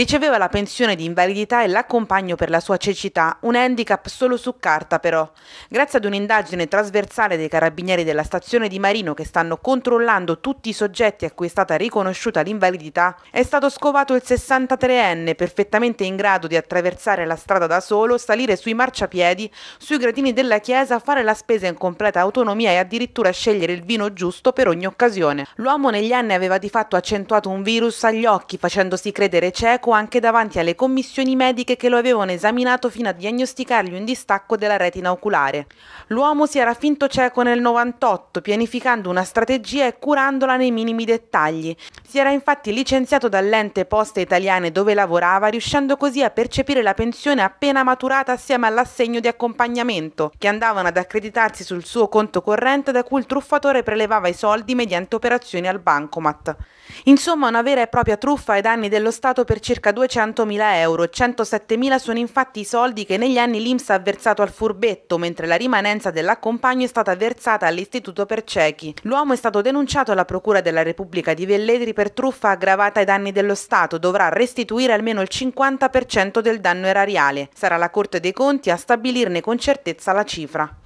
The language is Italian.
Riceveva la pensione di invalidità e l'accompagno per la sua cecità, un handicap solo su carta però. Grazie ad un'indagine trasversale dei carabinieri della stazione di Marino che stanno controllando tutti i soggetti a cui è stata riconosciuta l'invalidità, è stato scovato il 63enne perfettamente in grado di attraversare la strada da solo, salire sui marciapiedi, sui gradini della chiesa, fare la spesa in completa autonomia e addirittura scegliere il vino giusto per ogni occasione. L'uomo negli anni aveva di fatto accentuato un virus agli occhi facendosi credere cieco secco anche davanti alle commissioni mediche che lo avevano esaminato fino a diagnosticargli un distacco della retina oculare. L'uomo si era finto cieco nel 98, pianificando una strategia e curandola nei minimi dettagli. Si era infatti licenziato dall'ente Poste Italiane dove lavorava, riuscendo così a percepire la pensione appena maturata assieme all'assegno di accompagnamento, che andavano ad accreditarsi sul suo conto corrente da cui il truffatore prelevava i soldi mediante operazioni al bancomat. Insomma, una vera e propria truffa ai danni dello Stato per circa circa 200.000 euro, 107.000 sono infatti i soldi che negli anni l'Inps ha versato al furbetto, mentre la rimanenza dell'accompagno è stata versata all'Istituto per ciechi. L'uomo è stato denunciato alla Procura della Repubblica di Velletri per truffa aggravata ai danni dello Stato, dovrà restituire almeno il 50% del danno erariale. Sarà la Corte dei Conti a stabilirne con certezza la cifra.